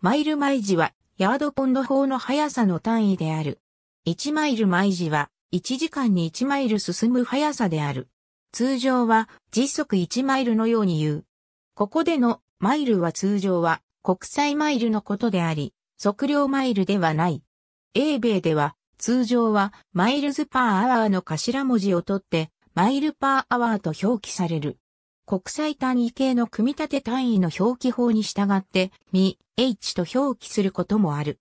マイル毎時は、ヤードポンド法の速さの単位である。1マイル毎時は、1時間に1マイル進む速さである。通常は、時速1マイルのように言う。ここでの、マイルは通常は、国際マイルのことであり、測量マイルではない。英米では、通常は、マイルズパーアワーの頭文字を取って、マイルパーアワーと表記される。国際単位系の組み立て単位の表記法に従って、ミ、h と表記することもある。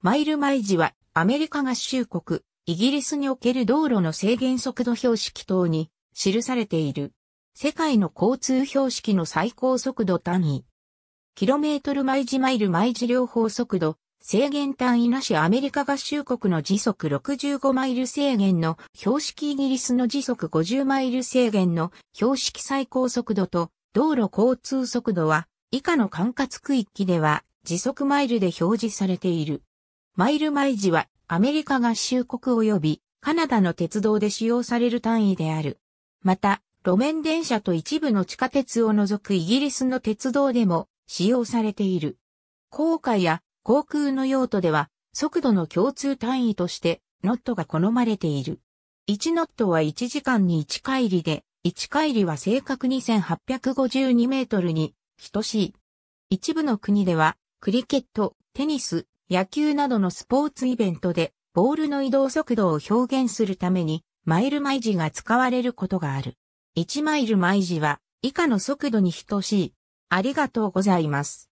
マイルマイジは、アメリカ合衆国、イギリスにおける道路の制限速度標識等に記されている。世界の交通標識の最高速度単位。キロメートル毎時マイル毎時両方速度、制限単位なしアメリカ合衆国の時速65マイル制限の標識イギリスの時速50マイル制限の標識最高速度と道路交通速度は以下の管轄区域では時速マイルで表示されている。マイル毎時はアメリカ合衆国及びカナダの鉄道で使用される単位である。また、路面電車と一部の地下鉄を除くイギリスの鉄道でも使用されている。高架や航空の用途では、速度の共通単位として、ノットが好まれている。1ノットは1時間に1回りで、1回りは正確に1852メートルに等しい。一部の国では、クリケット、テニス、野球などのスポーツイベントで、ボールの移動速度を表現するために、マイル毎時が使われることがある。1マイル毎時は、以下の速度に等しい。ありがとうございます。